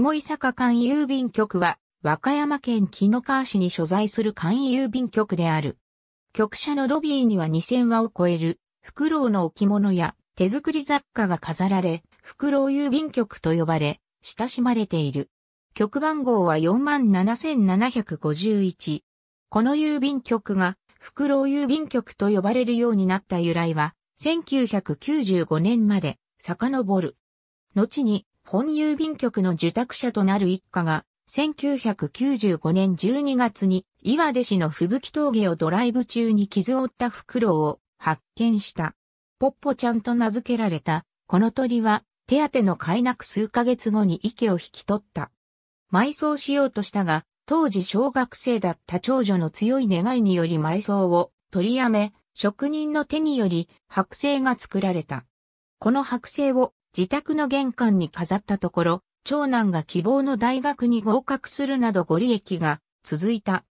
下伊坂間郵便局は、和歌山県紀の川市に所在する間郵便局である。局舎のロビーには2000羽を超える、フクロウの置物や手作り雑貨が飾られ、フクロウ郵便局と呼ばれ、親しまれている。局番号は47,751。この郵便局が、フクロウ郵便局と呼ばれるようになった由来は、1995年まで、遡る。後に、本郵便局の受託者となる一家が、1995年12月に岩出市の吹雪峠をドライブ中に傷を負った袋を発見した。ポッポちゃんと名付けられた、この鳥は手当の買いなく数ヶ月後に池を引き取った。埋葬しようとしたが、当時小学生だった長女の強い願いにより埋葬を取りやめ、職人の手により剥製が作られた。この剥製を自宅の玄関に飾ったところ、長男が希望の大学に合格するなどご利益が続いた。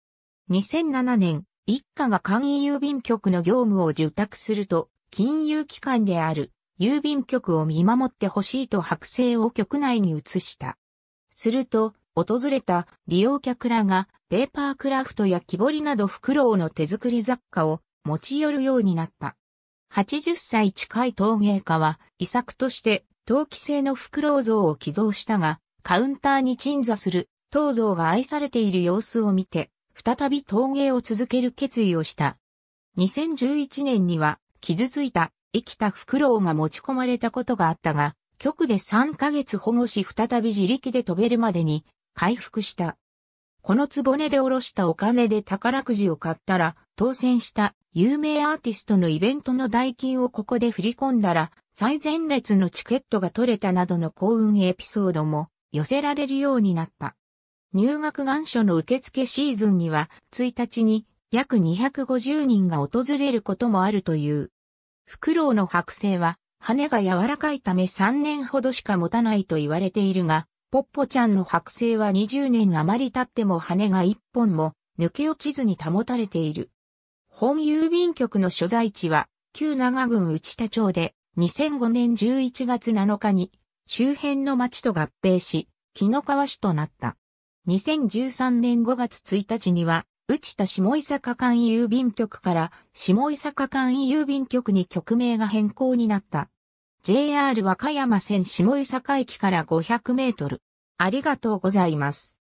2007年、一家が簡易郵便局の業務を受託すると、金融機関である郵便局を見守ってほしいと白製を局内に移した。すると、訪れた利用客らがペーパークラフトや木彫りなどフクロウの手作り雑貨を持ち寄るようになった。80歳近い陶芸家は遺作として陶器製のフクロウ像を寄贈したが、カウンターに鎮座する、陶像が愛されている様子を見て、再び陶芸を続ける決意をした。2011年には、傷ついた、生きたフクロウが持ち込まれたことがあったが、局で3ヶ月保護し再び自力で飛べるまでに回復した。この壺でおろしたお金で宝くじを買ったら当選した有名アーティストのイベントの代金をここで振り込んだら最前列のチケットが取れたなどの幸運エピソードも寄せられるようになった。入学願書の受付シーズンには1日に約250人が訪れることもあるという。フクロウの剥製は羽が柔らかいため3年ほどしか持たないと言われているが、ポッポちゃんの剥製は20年余り経っても羽が1本も抜け落ちずに保たれている。本郵便局の所在地は旧長郡内田町で、2005年11月7日に周辺の町と合併し、木の川市となった。2013年5月1日には、内田下伊坂間郵便局から下伊坂間郵便局に局名が変更になった。JR 和歌山線下伊坂駅から500メートル。ありがとうございます。